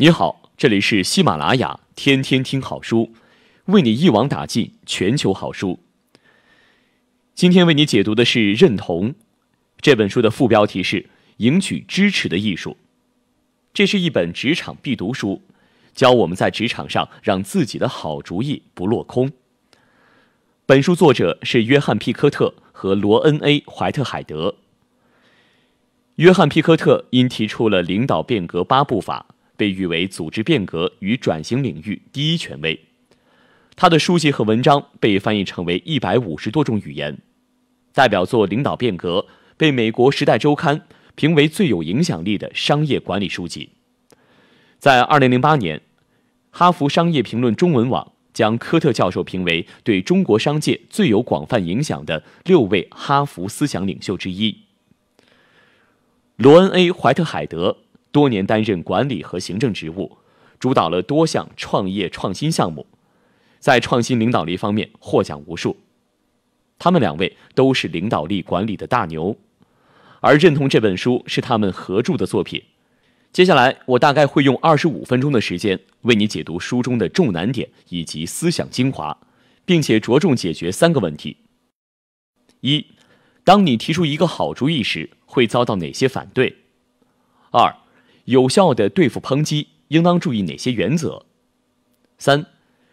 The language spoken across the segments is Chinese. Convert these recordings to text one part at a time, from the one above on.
你好，这里是喜马拉雅天天听好书，为你一网打尽全球好书。今天为你解读的是《认同》这本书的副标题是“赢取支持的艺术”，这是一本职场必读书，教我们在职场上让自己的好主意不落空。本书作者是约翰·皮科特和罗恩 ·A· 怀特海德。约翰·皮科特因提出了领导变革八步法。被誉为组织变革与转型领域第一权威，他的书籍和文章被翻译成为一百五十多种语言，代表作《领导变革》被《美国时代周刊》评为最有影响力的商业管理书籍。在二零零八年，哈佛商业评论中文网将科特教授评为对中国商界最有广泛影响的六位哈佛思想领袖之一。罗恩 ·A· 怀特海德。多年担任管理和行政职务，主导了多项创业创新项目，在创新领导力方面获奖无数。他们两位都是领导力管理的大牛，而《认同》这本书是他们合著的作品。接下来，我大概会用二十五分钟的时间为你解读书中的重难点以及思想精华，并且着重解决三个问题：一，当你提出一个好主意时，会遭到哪些反对？二。有效的对付抨击，应当注意哪些原则？三，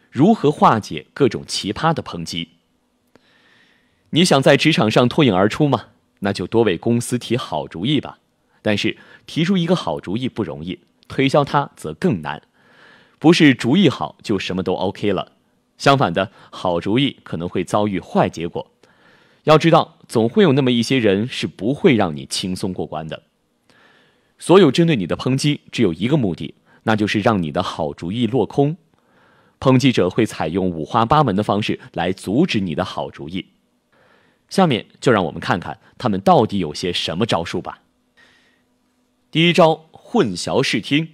如何化解各种奇葩的抨击？你想在职场上脱颖而出吗？那就多为公司提好主意吧。但是提出一个好主意不容易，推销它则更难。不是主意好就什么都 OK 了，相反的好主意可能会遭遇坏结果。要知道，总会有那么一些人是不会让你轻松过关的。所有针对你的抨击，只有一个目的，那就是让你的好主意落空。抨击者会采用五花八门的方式来阻止你的好主意。下面就让我们看看他们到底有些什么招数吧。第一招：混淆视听。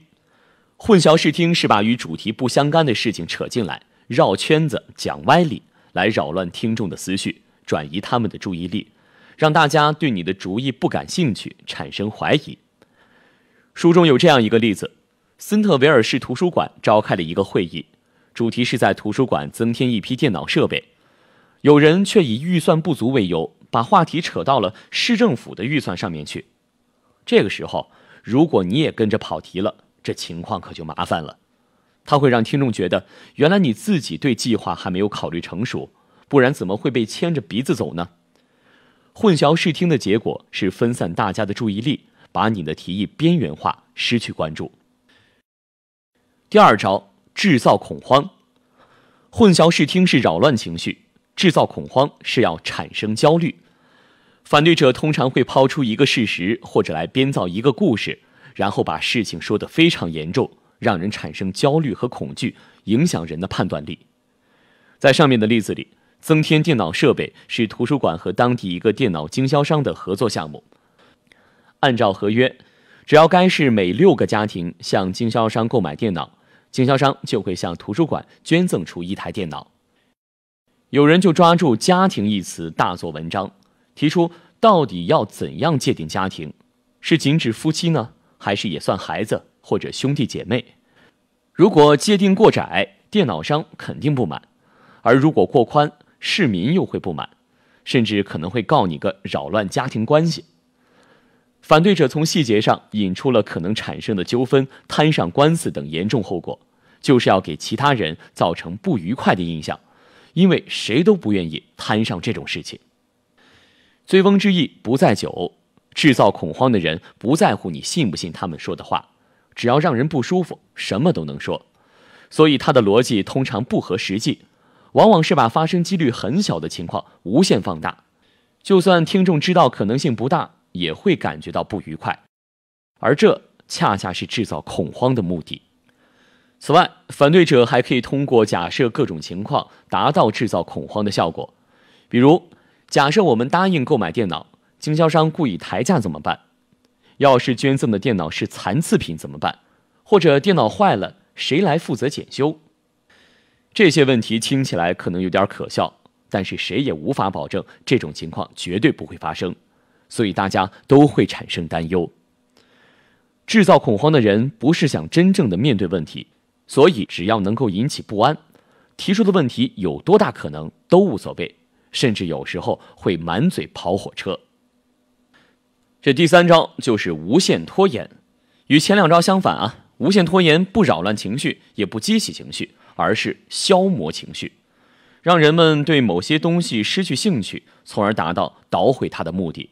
混淆视听是把与主题不相干的事情扯进来，绕圈子讲歪理，来扰乱听众的思绪，转移他们的注意力，让大家对你的主意不感兴趣，产生怀疑。书中有这样一个例子：，森特维尔市图书馆召开了一个会议，主题是在图书馆增添一批电脑设备。有人却以预算不足为由，把话题扯到了市政府的预算上面去。这个时候，如果你也跟着跑题了，这情况可就麻烦了。它会让听众觉得，原来你自己对计划还没有考虑成熟，不然怎么会被牵着鼻子走呢？混淆视听的结果是分散大家的注意力。把你的提议边缘化，失去关注。第二招，制造恐慌，混淆视听是扰乱情绪；制造恐慌是要产生焦虑。反对者通常会抛出一个事实，或者来编造一个故事，然后把事情说得非常严重，让人产生焦虑和恐惧，影响人的判断力。在上面的例子里，增添电脑设备是图书馆和当地一个电脑经销商的合作项目。按照合约，只要该市每六个家庭向经销商购买电脑，经销商就会向图书馆捐赠出一台电脑。有人就抓住“家庭”一词大做文章，提出到底要怎样界定家庭？是仅指夫妻呢，还是也算孩子或者兄弟姐妹？如果界定过窄，电脑商肯定不满；而如果过宽，市民又会不满，甚至可能会告你个扰乱家庭关系。反对者从细节上引出了可能产生的纠纷、摊上官司等严重后果，就是要给其他人造成不愉快的印象，因为谁都不愿意摊上这种事情。醉翁之意不在酒，制造恐慌的人不在乎你信不信他们说的话，只要让人不舒服，什么都能说。所以他的逻辑通常不合实际，往往是把发生几率很小的情况无限放大。就算听众知道可能性不大。也会感觉到不愉快，而这恰恰是制造恐慌的目的。此外，反对者还可以通过假设各种情况，达到制造恐慌的效果。比如，假设我们答应购买电脑，经销商故意抬价怎么办？要是捐赠的电脑是残次品怎么办？或者电脑坏了，谁来负责检修？这些问题听起来可能有点可笑，但是谁也无法保证这种情况绝对不会发生。所以大家都会产生担忧。制造恐慌的人不是想真正的面对问题，所以只要能够引起不安，提出的问题有多大可能都无所谓，甚至有时候会满嘴跑火车。这第三招就是无限拖延，与前两招相反啊。无限拖延不扰乱情绪，也不激起情绪，而是消磨情绪，让人们对某些东西失去兴趣，从而达到捣毁它的目的。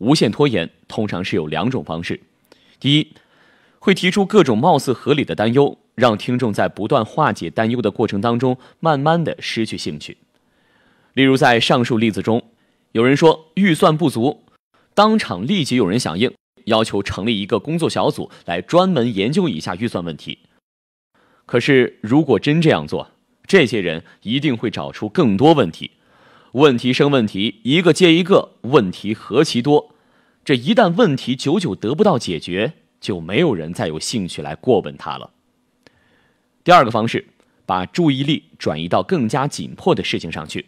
无限拖延通常是有两种方式：第一，会提出各种貌似合理的担忧，让听众在不断化解担忧的过程当中，慢慢的失去兴趣。例如在上述例子中，有人说预算不足，当场立即有人响应，要求成立一个工作小组来专门研究一下预算问题。可是如果真这样做，这些人一定会找出更多问题。问题生问题，一个接一个，问题何其多！这一旦问题久久得不到解决，就没有人再有兴趣来过问他了。第二个方式，把注意力转移到更加紧迫的事情上去。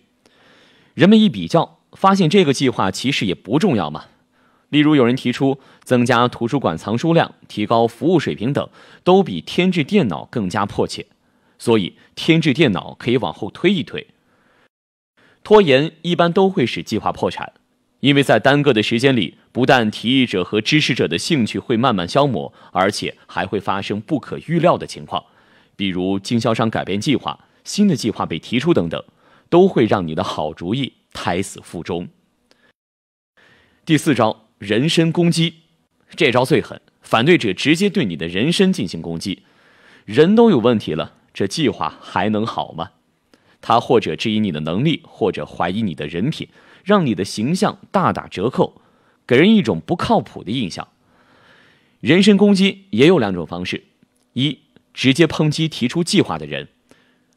人们一比较，发现这个计划其实也不重要嘛。例如，有人提出增加图书馆藏书量、提高服务水平等，都比添置电脑更加迫切，所以添置电脑可以往后推一推。拖延一般都会使计划破产，因为在耽搁的时间里，不但提议者和支持者的兴趣会慢慢消磨，而且还会发生不可预料的情况，比如经销商改变计划、新的计划被提出等等，都会让你的好主意胎死腹中。第四招，人身攻击，这招最狠，反对者直接对你的人身进行攻击，人都有问题了，这计划还能好吗？他或者质疑你的能力，或者怀疑你的人品，让你的形象大打折扣，给人一种不靠谱的印象。人身攻击也有两种方式：一，直接抨击提出计划的人，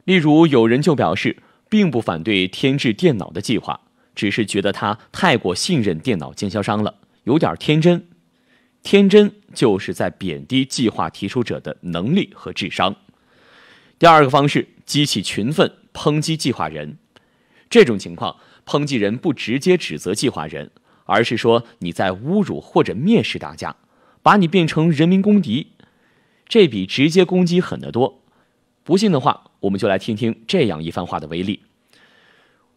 例如有人就表示并不反对添置电脑的计划，只是觉得他太过信任电脑经销商了，有点天真。天真就是在贬低计划提出者的能力和智商。第二个方式，激起群愤。抨击计划人，这种情况，抨击人不直接指责计划人，而是说你在侮辱或者蔑视大家，把你变成人民公敌，这比直接攻击狠得多。不信的话，我们就来听听这样一番话的威力。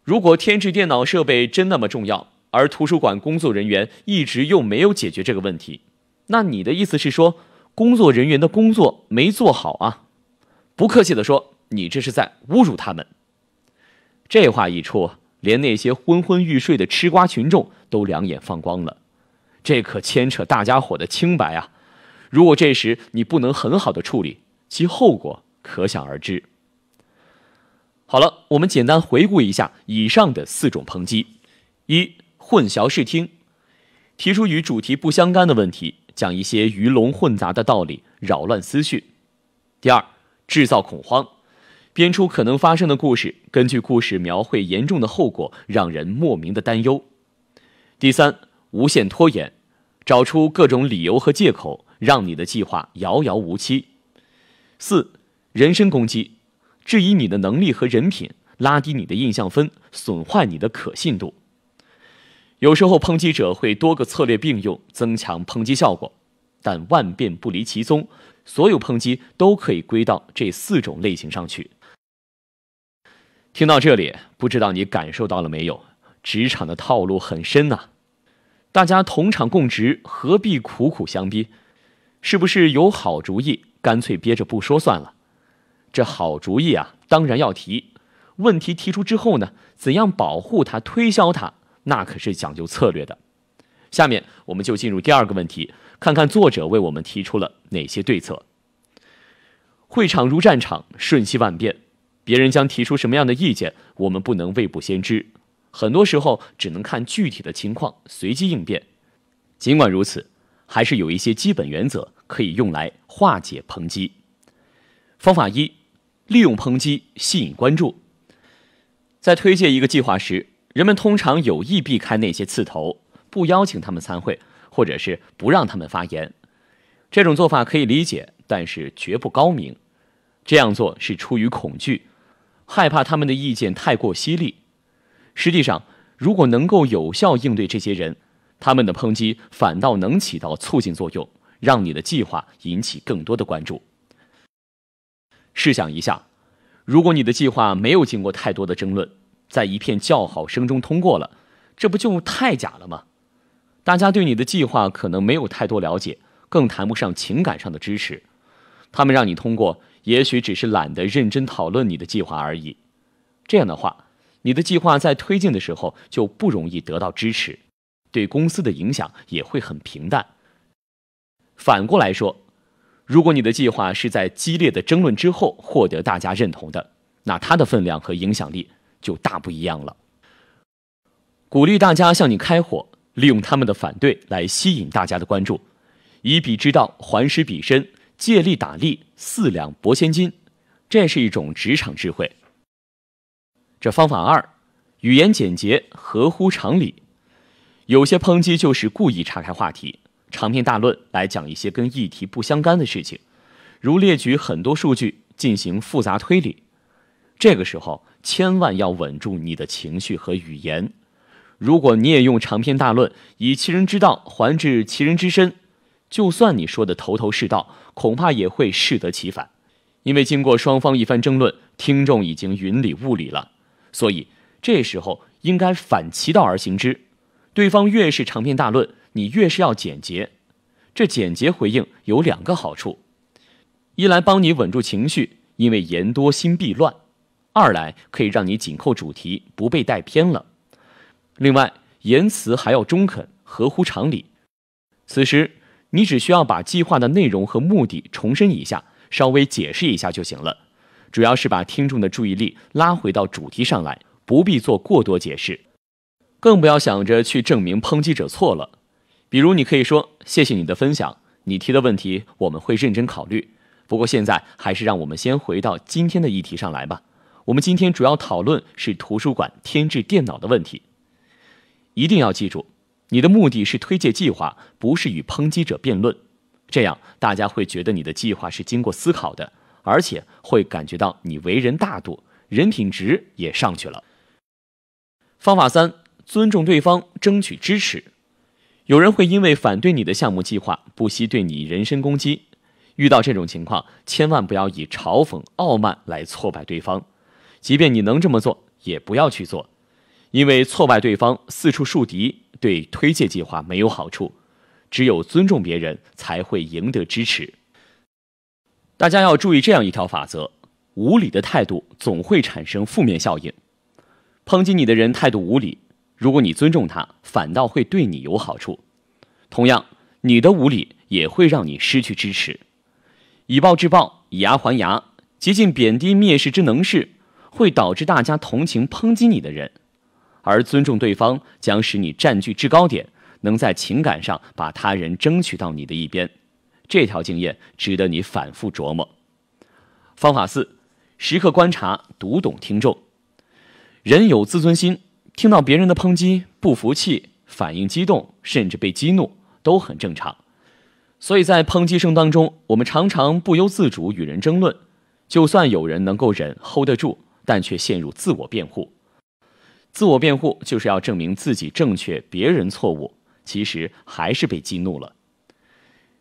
如果添置电脑设备真那么重要，而图书馆工作人员一直又没有解决这个问题，那你的意思是说，工作人员的工作没做好啊？不客气的说。你这是在侮辱他们！这话一出，连那些昏昏欲睡的吃瓜群众都两眼放光了。这可牵扯大家伙的清白啊！如果这时你不能很好的处理，其后果可想而知。好了，我们简单回顾一下以上的四种抨击：一、混淆视听，提出与主题不相干的问题，讲一些鱼龙混杂的道理，扰乱思绪；第二，制造恐慌。编出可能发生的故事，根据故事描绘严重的后果，让人莫名的担忧。第三，无限拖延，找出各种理由和借口，让你的计划遥遥无期。四，人身攻击，质疑你的能力和人品，拉低你的印象分，损坏你的可信度。有时候抨击者会多个策略并用，增强抨击效果，但万变不离其宗，所有抨击都可以归到这四种类型上去。听到这里，不知道你感受到了没有？职场的套路很深呐。大家同场共职，何必苦苦相逼？是不是有好主意，干脆憋着不说算了？这好主意啊，当然要提。问题提出之后呢，怎样保护它、推销它，那可是讲究策略的。下面我们就进入第二个问题，看看作者为我们提出了哪些对策。会场如战场，瞬息万变。别人将提出什么样的意见，我们不能未卜先知，很多时候只能看具体的情况随机应变。尽管如此，还是有一些基本原则可以用来化解抨击。方法一，利用抨击吸引关注。在推介一个计划时，人们通常有意避开那些刺头，不邀请他们参会，或者是不让他们发言。这种做法可以理解，但是绝不高明。这样做是出于恐惧。害怕他们的意见太过犀利。实际上，如果能够有效应对这些人，他们的抨击反倒能起到促进作用，让你的计划引起更多的关注。试想一下，如果你的计划没有经过太多的争论，在一片叫好声中通过了，这不就太假了吗？大家对你的计划可能没有太多了解，更谈不上情感上的支持。他们让你通过。也许只是懒得认真讨论你的计划而已。这样的话，你的计划在推进的时候就不容易得到支持，对公司的影响也会很平淡。反过来说，如果你的计划是在激烈的争论之后获得大家认同的，那它的分量和影响力就大不一样了。鼓励大家向你开火，利用他们的反对来吸引大家的关注，以彼之道还施彼身。借力打力，四两拨千斤，这是一种职场智慧。这方法二，语言简洁，合乎常理。有些抨击就是故意岔开话题，长篇大论来讲一些跟议题不相干的事情，如列举很多数据进行复杂推理。这个时候千万要稳住你的情绪和语言。如果你也用长篇大论，以其人之道还治其人之身。就算你说的头头是道，恐怕也会适得其反，因为经过双方一番争论，听众已经云里雾里了。所以这时候应该反其道而行之，对方越是长篇大论，你越是要简洁。这简洁回应有两个好处：一来帮你稳住情绪，因为言多心必乱；二来可以让你紧扣主题，不被带偏了。另外，言辞还要中肯，合乎常理。此时。你只需要把计划的内容和目的重申一下，稍微解释一下就行了，主要是把听众的注意力拉回到主题上来，不必做过多解释，更不要想着去证明抨击者错了。比如，你可以说：“谢谢你的分享，你提的问题我们会认真考虑，不过现在还是让我们先回到今天的议题上来吧。我们今天主要讨论是图书馆添置电脑的问题，一定要记住。”你的目的是推介计划，不是与抨击者辩论，这样大家会觉得你的计划是经过思考的，而且会感觉到你为人大度，人品值也上去了。方法三：尊重对方，争取支持。有人会因为反对你的项目计划，不惜对你人身攻击。遇到这种情况，千万不要以嘲讽、傲慢来挫败对方，即便你能这么做，也不要去做。因为挫败对方，四处树敌，对推介计划没有好处。只有尊重别人，才会赢得支持。大家要注意这样一条法则：无理的态度总会产生负面效应。抨击你的人态度无理，如果你尊重他，反倒会对你有好处。同样，你的无理也会让你失去支持。以暴制暴，以牙还牙，极尽贬低、蔑视之能事，会导致大家同情抨击你的人。而尊重对方将使你占据制高点，能在情感上把他人争取到你的一边。这条经验值得你反复琢磨。方法四：时刻观察，读懂听众。人有自尊心，听到别人的抨击，不服气，反应激动，甚至被激怒，都很正常。所以在抨击声当中，我们常常不由自主与人争论。就算有人能够忍、hold 得住，但却陷入自我辩护。自我辩护就是要证明自己正确，别人错误。其实还是被激怒了。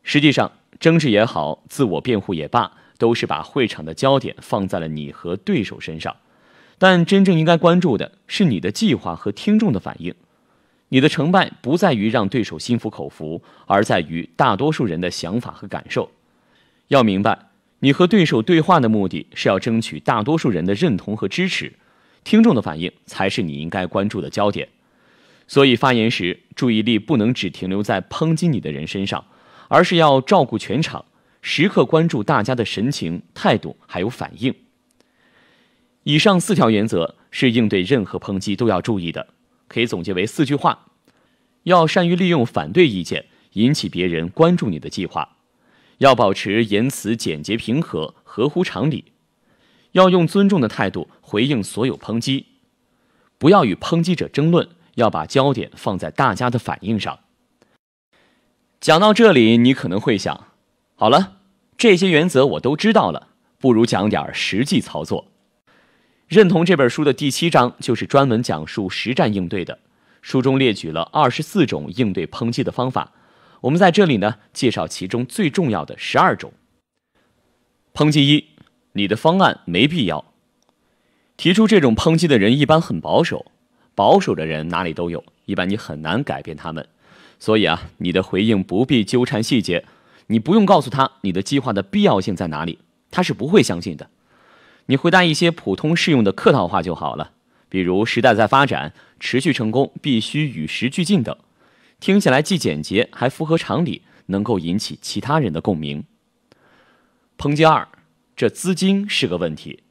实际上，争执也好，自我辩护也罢，都是把会场的焦点放在了你和对手身上。但真正应该关注的是你的计划和听众的反应。你的成败不在于让对手心服口服，而在于大多数人的想法和感受。要明白，你和对手对话的目的是要争取大多数人的认同和支持。听众的反应才是你应该关注的焦点，所以发言时注意力不能只停留在抨击你的人身上，而是要照顾全场，时刻关注大家的神情、态度还有反应。以上四条原则是应对任何抨击都要注意的，可以总结为四句话：要善于利用反对意见引起别人关注你的计划；要保持言辞简洁平和，合乎常理；要用尊重的态度。回应所有抨击，不要与抨击者争论，要把焦点放在大家的反应上。讲到这里，你可能会想，好了，这些原则我都知道了，不如讲点实际操作。认同这本书的第七章就是专门讲述实战应对的，书中列举了二十四种应对抨击的方法，我们在这里呢介绍其中最重要的十二种。抨击一，你的方案没必要。提出这种抨击的人一般很保守，保守的人哪里都有一般你很难改变他们，所以啊，你的回应不必纠缠细节，你不用告诉他你的计划的必要性在哪里，他是不会相信的。你回答一些普通适用的客套话就好了，比如时代在发展，持续成功必须与时俱进等，听起来既简洁还符合常理，能够引起其他人的共鸣。抨击二，这资金是个问题。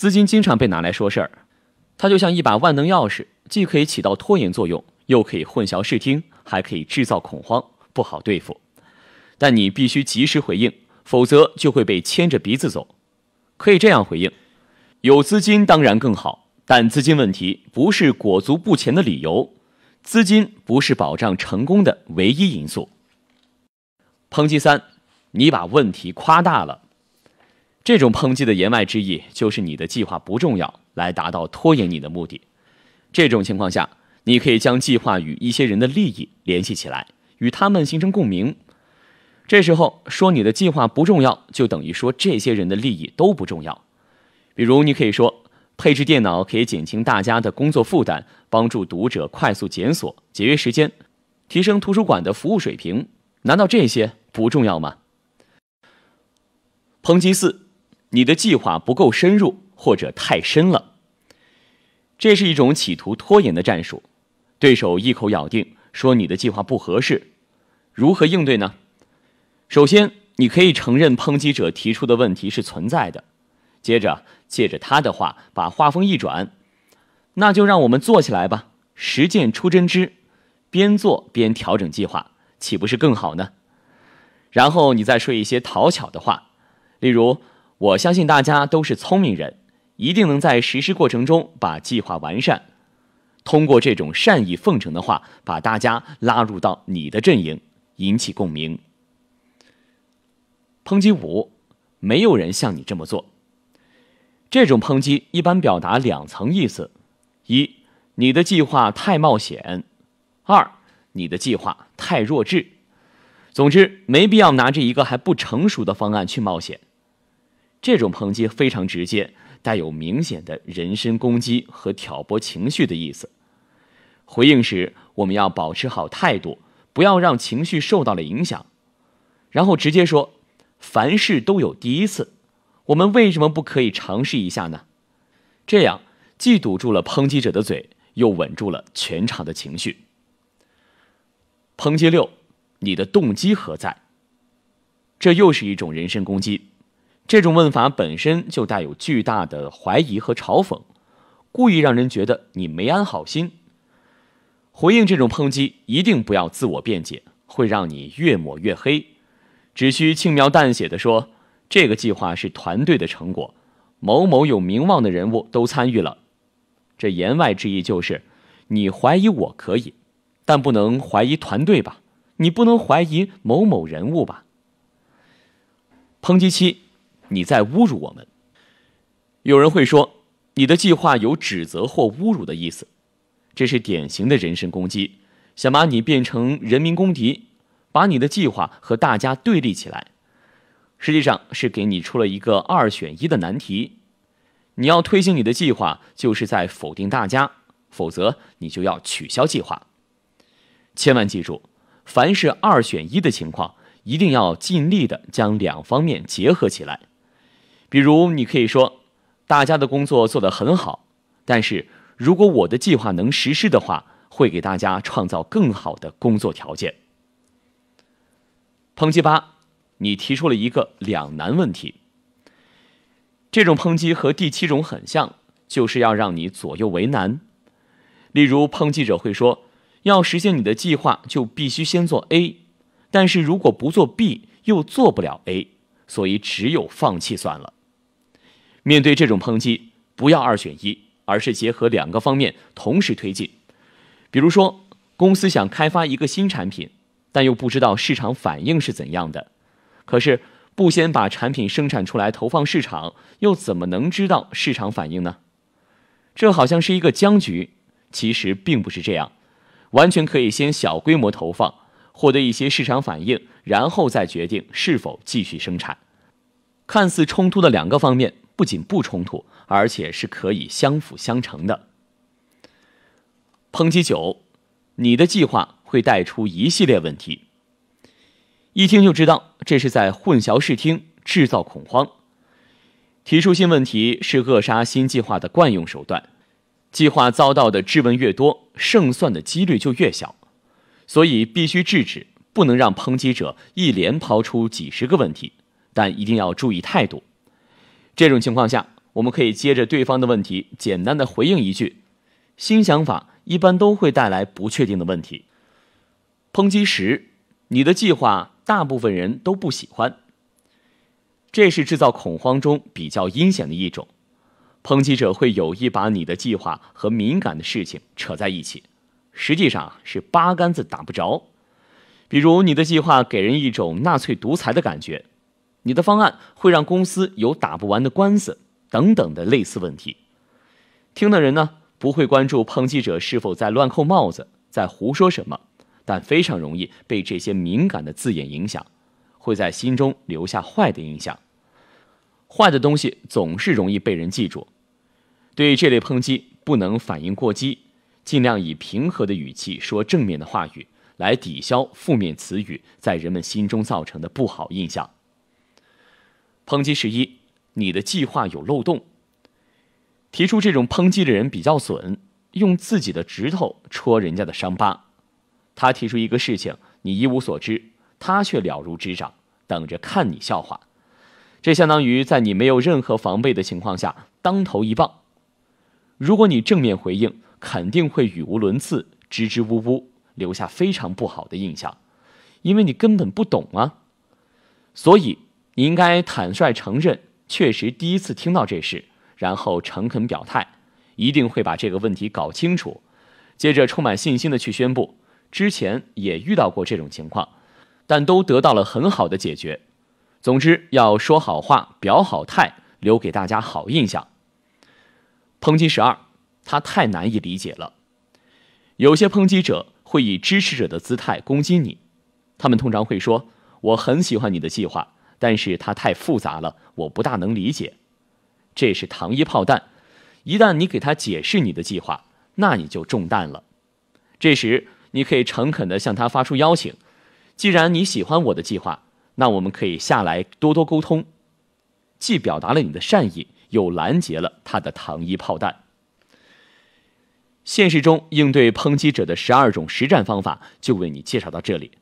资金经常被拿来说事儿，它就像一把万能钥匙，既可以起到拖延作用，又可以混淆视听，还可以制造恐慌，不好对付。但你必须及时回应，否则就会被牵着鼻子走。可以这样回应：有资金当然更好，但资金问题不是裹足不前的理由。资金不是保障成功的唯一因素。抨击三：你把问题夸大了。这种抨击的言外之意就是你的计划不重要，来达到拖延你的目的。这种情况下，你可以将计划与一些人的利益联系起来，与他们形成共鸣。这时候说你的计划不重要，就等于说这些人的利益都不重要。比如，你可以说配置电脑可以减轻大家的工作负担，帮助读者快速检索，节约时间，提升图书馆的服务水平。难道这些不重要吗？抨击四。你的计划不够深入，或者太深了，这是一种企图拖延的战术。对手一口咬定说你的计划不合适，如何应对呢？首先，你可以承认抨击者提出的问题是存在的，接着借着他的话把话锋一转，那就让我们做起来吧，实践出真知，边做边调整计划，岂不是更好呢？然后你再说一些讨巧的话，例如。我相信大家都是聪明人，一定能在实施过程中把计划完善。通过这种善意奉承的话，把大家拉入到你的阵营，引起共鸣。抨击五，没有人像你这么做。这种抨击一般表达两层意思：一，你的计划太冒险；二，你的计划太弱智。总之，没必要拿着一个还不成熟的方案去冒险。这种抨击非常直接，带有明显的人身攻击和挑拨情绪的意思。回应时，我们要保持好态度，不要让情绪受到了影响，然后直接说：“凡事都有第一次，我们为什么不可以尝试一下呢？”这样既堵住了抨击者的嘴，又稳住了全场的情绪。抨击六，你的动机何在？这又是一种人身攻击。这种问法本身就带有巨大的怀疑和嘲讽，故意让人觉得你没安好心。回应这种抨击，一定不要自我辩解，会让你越抹越黑。只需轻描淡写的说：“这个计划是团队的成果，某某有名望的人物都参与了。”这言外之意就是，你怀疑我可以，但不能怀疑团队吧？你不能怀疑某某人物吧？抨击七。你在侮辱我们。有人会说，你的计划有指责或侮辱的意思，这是典型的人身攻击，想把你变成人民公敌，把你的计划和大家对立起来。实际上是给你出了一个二选一的难题，你要推行你的计划，就是在否定大家；否则，你就要取消计划。千万记住，凡是二选一的情况，一定要尽力的将两方面结合起来。比如你可以说，大家的工作做得很好，但是如果我的计划能实施的话，会给大家创造更好的工作条件。抨击八，你提出了一个两难问题。这种抨击和第七种很像，就是要让你左右为难。例如，抨击者会说，要实现你的计划，就必须先做 A，但是如果不做 B，又做不了 A，所以只有放弃算了。面对这种抨击，不要二选一，而是结合两个方面同时推进。比如说，公司想开发一个新产品，但又不知道市场反应是怎样的。可是，不先把产品生产出来投放市场，又怎么能知道市场反应呢？这好像是一个僵局，其实并不是这样，完全可以先小规模投放，获得一些市场反应，然后再决定是否继续生产。看似冲突的两个方面。不仅不冲突，而且是可以相辅相成的。抨击九，你的计划会带出一系列问题。一听就知道这是在混淆视听，制造恐慌。提出新问题是扼杀新计划的惯用手段。计划遭到的质问越多，胜算的几率就越小。所以必须制止，不能让抨击者一连抛出几十个问题。但一定要注意态度。这种情况下，我们可以接着对方的问题，简单的回应一句：“新想法一般都会带来不确定的问题。”抨击时，你的计划大部分人都不喜欢，这是制造恐慌中比较阴险的一种。抨击者会有意把你的计划和敏感的事情扯在一起，实际上是八竿子打不着。比如，你的计划给人一种纳粹独裁的感觉。你的方案会让公司有打不完的官司，等等的类似问题。听的人呢，不会关注抨击者是否在乱扣帽子、在胡说什么，但非常容易被这些敏感的字眼影响，会在心中留下坏的印象。坏的东西总是容易被人记住。对这类抨击，不能反应过激，尽量以平和的语气说正面的话语，来抵消负面词语在人们心中造成的不好印象。抨击十一，你的计划有漏洞。提出这种抨击的人比较损，用自己的指头戳人家的伤疤。他提出一个事情，你一无所知，他却了如指掌，等着看你笑话。这相当于在你没有任何防备的情况下，当头一棒。如果你正面回应，肯定会语无伦次、支支吾吾，留下非常不好的印象，因为你根本不懂啊。所以。你应该坦率承认，确实第一次听到这事，然后诚恳表态，一定会把这个问题搞清楚，接着充满信心的去宣布，之前也遇到过这种情况，但都得到了很好的解决。总之，要说好话，表好态，留给大家好印象。抨击十二，他太难以理解了。有些抨击者会以支持者的姿态攻击你，他们通常会说：“我很喜欢你的计划。”但是它太复杂了，我不大能理解，这是糖衣炮弹，一旦你给他解释你的计划，那你就中弹了。这时，你可以诚恳的向他发出邀请，既然你喜欢我的计划，那我们可以下来多多沟通，既表达了你的善意，又拦截了他的糖衣炮弹。现实中应对抨击者的十二种实战方法，就为你介绍到这里。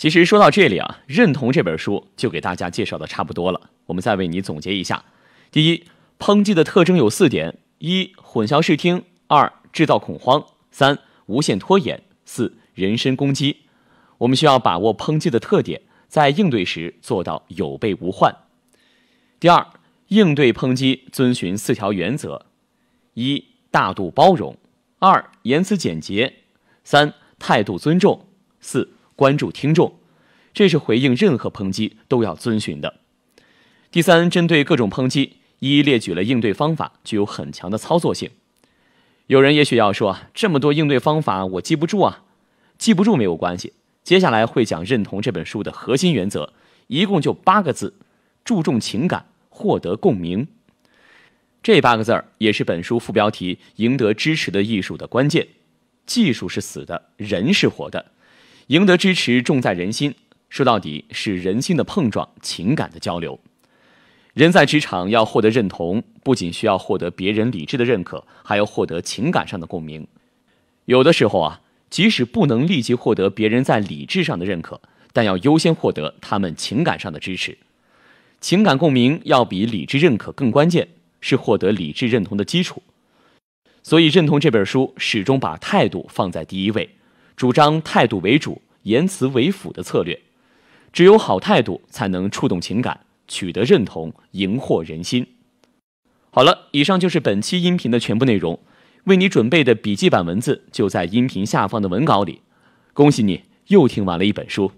其实说到这里啊，认同这本书就给大家介绍的差不多了。我们再为你总结一下：第一，抨击的特征有四点：一、混淆视听；二、制造恐慌；三、无限拖延；四、人身攻击。我们需要把握抨击的特点，在应对时做到有备无患。第二，应对抨击遵循四条原则：一大度包容；二、言辞简洁；三、态度尊重；四。关注听众，这是回应任何抨击都要遵循的。第三，针对各种抨击，一一列举了应对方法，具有很强的操作性。有人也许要说，这么多应对方法我记不住啊，记不住没有关系。接下来会讲认同这本书的核心原则，一共就八个字：注重情感，获得共鸣。这八个字儿也是本书副标题“赢得支持的艺术”的关键。技术是死的，人是活的。赢得支持重在人心，说到底是人心的碰撞、情感的交流。人在职场要获得认同，不仅需要获得别人理智的认可，还要获得情感上的共鸣。有的时候啊，即使不能立即获得别人在理智上的认可，但要优先获得他们情感上的支持。情感共鸣要比理智认可更关键，是获得理智认同的基础。所以，《认同》这本书始终把态度放在第一位。主张态度为主、言辞为辅的策略，只有好态度才能触动情感，取得认同，赢获人心。好了，以上就是本期音频的全部内容，为你准备的笔记版文字就在音频下方的文稿里。恭喜你又听完了一本书。